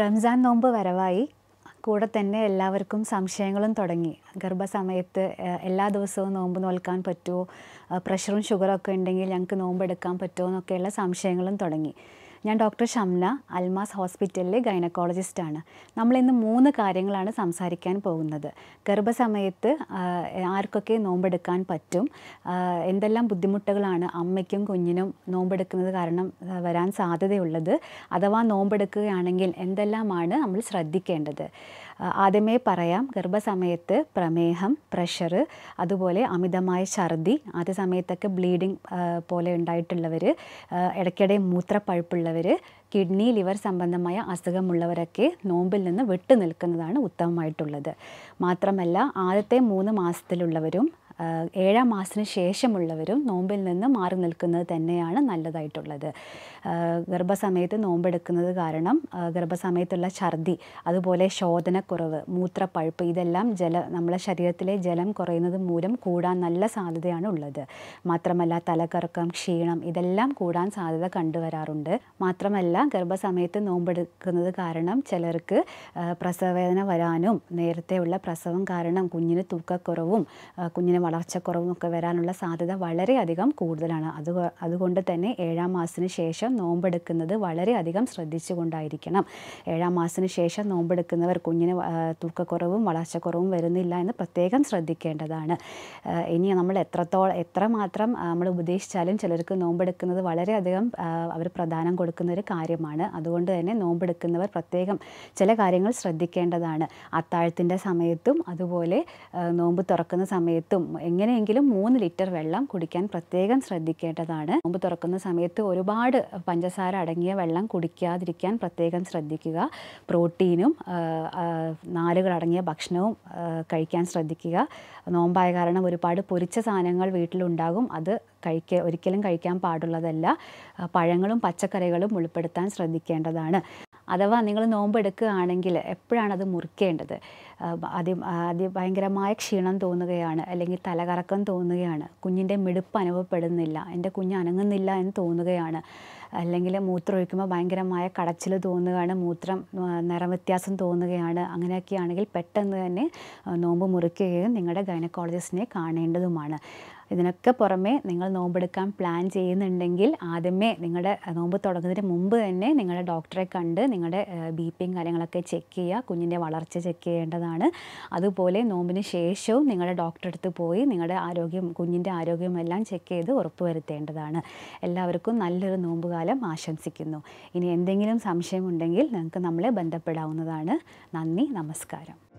റംസാൻ നോമ്പ് വരവായി കൂടെ തന്നെ എല്ലാവർക്കും സംശയങ്ങളും തുടങ്ങി ഗർഭസമയത്ത് എല്ലാ ദിവസവും നോമ്പ് നോൽക്കാൻ പറ്റുമോ പ്രഷറും ഷുഗറും ഒക്കെ ഉണ്ടെങ്കിൽ ഞങ്ങൾക്ക് നോമ്പെടുക്കാൻ പറ്റുമോ എന്നൊക്കെയുള്ള സംശയങ്ങളും തുടങ്ങി ഞാൻ ഡോക്ടർ ഷംന അൽമാസ് ഹോസ്പിറ്റലിലെ ഗൈനക്കോളജിസ്റ്റാണ് നമ്മളിന്ന് മൂന്ന് കാര്യങ്ങളാണ് സംസാരിക്കാൻ പോകുന്നത് ഗർഭസമയത്ത് ആർക്കൊക്കെ നോമ്പെടുക്കാൻ പറ്റും എന്തെല്ലാം ബുദ്ധിമുട്ടുകളാണ് അമ്മയ്ക്കും കുഞ്ഞിനും നോമ്പെടുക്കുന്നത് കാരണം വരാൻ സാധ്യതയുള്ളത് അഥവാ നോമ്പെടുക്കുകയാണെങ്കിൽ എന്തെല്ലാമാണ് നമ്മൾ ശ്രദ്ധിക്കേണ്ടത് ആദ്യമേ പറയാം ഗർഭസമയത്ത് പ്രമേഹം പ്രഷർ അതുപോലെ അമിതമായ ഛർദി ആദ്യ സമയത്തൊക്കെ ബ്ലീഡിങ് പോലെ ഉണ്ടായിട്ടുള്ളവർ ഇടയ്ക്കിടെ മൂത്രപ്പഴുപ്പുള്ള ഉള്ളവർ കിഡ്നി ലിവർ സംബന്ധമായ അസുഖമുള്ളവരൊക്കെ നോമ്പിൽ നിന്ന് വിട്ടു നിൽക്കുന്നതാണ് ഉത്തമമായിട്ടുള്ളത് മാത്രമല്ല ആദ്യത്തെ മൂന്ന് മാസത്തിലുള്ളവരും ഏഴാം മാസത്തിന് ശേഷമുള്ളവരും നോമ്പിൽ നിന്ന് മാറി നിൽക്കുന്നത് തന്നെയാണ് നല്ലതായിട്ടുള്ളത് ഗർഭസമയത്ത് നോമ്പെടുക്കുന്നത് കാരണം ഗർഭസമയത്തുള്ള ഛർദി അതുപോലെ ശോധനക്കുറവ് മൂത്രപ്പഴുപ്പ് ഇതെല്ലാം ജല നമ്മളെ ശരീരത്തിലെ ജലം കുറയുന്നത് മൂലം കൂടാൻ നല്ല സാധ്യതയാണ് ഉള്ളത് മാത്രമല്ല തലകറക്കം ക്ഷീണം ഇതെല്ലാം കൂടാൻ സാധ്യത കണ്ടുവരാറുണ്ട് മാത്രമല്ല ഗർഭസമയത്ത് നോമ്പെടുക്കുന്നത് കാരണം ചിലർക്ക് പ്രസവവേദന വരാനും നേരത്തെയുള്ള പ്രസവം കാരണം കുഞ്ഞിന് തൂക്കക്കുറവും കുഞ്ഞിന് വളർച്ചക്കുറവുമൊക്കെ വരാനുള്ള സാധ്യത വളരെയധികം കൂടുതലാണ് അത് അതുകൊണ്ട് തന്നെ ഏഴാം മാസത്തിന് ശേഷം നോമ്പെടുക്കുന്നത് വളരെയധികം ശ്രദ്ധിച്ചുകൊണ്ടായിരിക്കണം ഏഴാം മാസത്തിന് ശേഷം നോമ്പെടുക്കുന്നവർ കുഞ്ഞിന് തൂക്കക്കുറവും വളർച്ചക്കുറവും വരുന്നില്ല എന്ന് പ്രത്യേകം ശ്രദ്ധിക്കേണ്ടതാണ് ഇനി നമ്മൾ എത്രത്തോളം എത്രമാത്രം നമ്മൾ ഉപദേശിച്ചാലും ചിലർക്ക് നോമ്പെടുക്കുന്നത് വളരെയധികം അവർ പ്രധാനം കൊടുക്കുന്ന ഒരു കാര്യമാണ് അതുകൊണ്ട് തന്നെ നോമ്പെടുക്കുന്നവർ പ്രത്യേകം ചില കാര്യങ്ങൾ ശ്രദ്ധിക്കേണ്ടതാണ് അത്താഴത്തിൻ്റെ സമയത്തും അതുപോലെ നോമ്പ് തുറക്കുന്ന സമയത്തും എങ്ങനെയെങ്കിലും മൂന്ന് ലിറ്റർ വെള്ളം കുടിക്കാൻ പ്രത്യേകം ശ്രദ്ധിക്കേണ്ടതാണ് നോമ്പ് തുറക്കുന്ന സമയത്ത് ഒരുപാട് പഞ്ചസാര അടങ്ങിയ വെള്ളം കുടിക്കാതിരിക്കാൻ പ്രത്യേകം ശ്രദ്ധിക്കുക പ്രോട്ടീനും നാലുകളടങ്ങിയ ഭക്ഷണവും കഴിക്കാൻ ശ്രദ്ധിക്കുക നോമ്പായ കാരണം ഒരുപാട് പൊരിച്ച സാധനങ്ങൾ വീട്ടിലുണ്ടാകും അത് കഴിക്ക ഒരിക്കലും കഴിക്കാൻ പാടുള്ളതല്ല പഴങ്ങളും പച്ചക്കറികളും ഉൾപ്പെടുത്താൻ ശ്രദ്ധിക്കേണ്ടതാണ് അഥവാ നിങ്ങൾ നോമ്പെടുക്കുകയാണെങ്കിൽ എപ്പോഴാണ് അത് മുറിക്കേണ്ടത് ആദ്യം അതി ഭയങ്കരമായ ക്ഷീണം തോന്നുകയാണ് അല്ലെങ്കിൽ തലകറക്കം തോന്നുകയാണ് കുഞ്ഞിൻ്റെ മിടുപ്പ് അനുഭവപ്പെടുന്നില്ല എൻ്റെ കുഞ്ഞ് അനങ്ങുന്നില്ല എന്ന് തോന്നുകയാണ് അല്ലെങ്കിൽ മൂത്രം ഒഴിക്കുമ്പോൾ ഭയങ്കരമായ കടച്ചിൽ തോന്നുകയാണ് മൂത്രം വ്യത്യാസം തോന്നുകയാണ് അങ്ങനെയൊക്കെയാണെങ്കിൽ പെട്ടെന്ന് തന്നെ നോമ്പ് മുറിക്കുകയും നിങ്ങളുടെ ഗൈനക്കോളജിസ്റ്റിനെ കാണേണ്ടതുമാണ് ഇതിനൊക്കെ പുറമെ നിങ്ങൾ നോമ്പെടുക്കാൻ പ്ലാൻ ചെയ്യുന്നുണ്ടെങ്കിൽ ആദ്യമേ നിങ്ങളുടെ നോമ്പ് തുടങ്ങുന്നതിന് മുമ്പ് തന്നെ നിങ്ങളുടെ ഡോക്ടറെ കണ്ട് നിങ്ങളുടെ ബി പിയും കാര്യങ്ങളൊക്കെ ചെക്ക് ചെയ്യുക കുഞ്ഞിൻ്റെ വളർച്ച ചെക്ക് ചെയ്യേണ്ടതാണ് നല്ലതാണ് അതുപോലെ നോമ്പിന് ശേഷവും നിങ്ങളുടെ ഡോക്ടറെ അടുത്ത് പോയി നിങ്ങളുടെ ആരോഗ്യം കുഞ്ഞിൻ്റെ ആരോഗ്യമെല്ലാം ചെക്ക് ചെയ്ത് ഉറപ്പുവരുത്തേണ്ടതാണ് എല്ലാവർക്കും നല്ലൊരു നോമ്പുകാലം ആശംസിക്കുന്നു ഇനി എന്തെങ്കിലും സംശയമുണ്ടെങ്കിൽ നിങ്ങൾക്ക് നമ്മളെ ബന്ധപ്പെടാവുന്നതാണ് നന്ദി നമസ്കാരം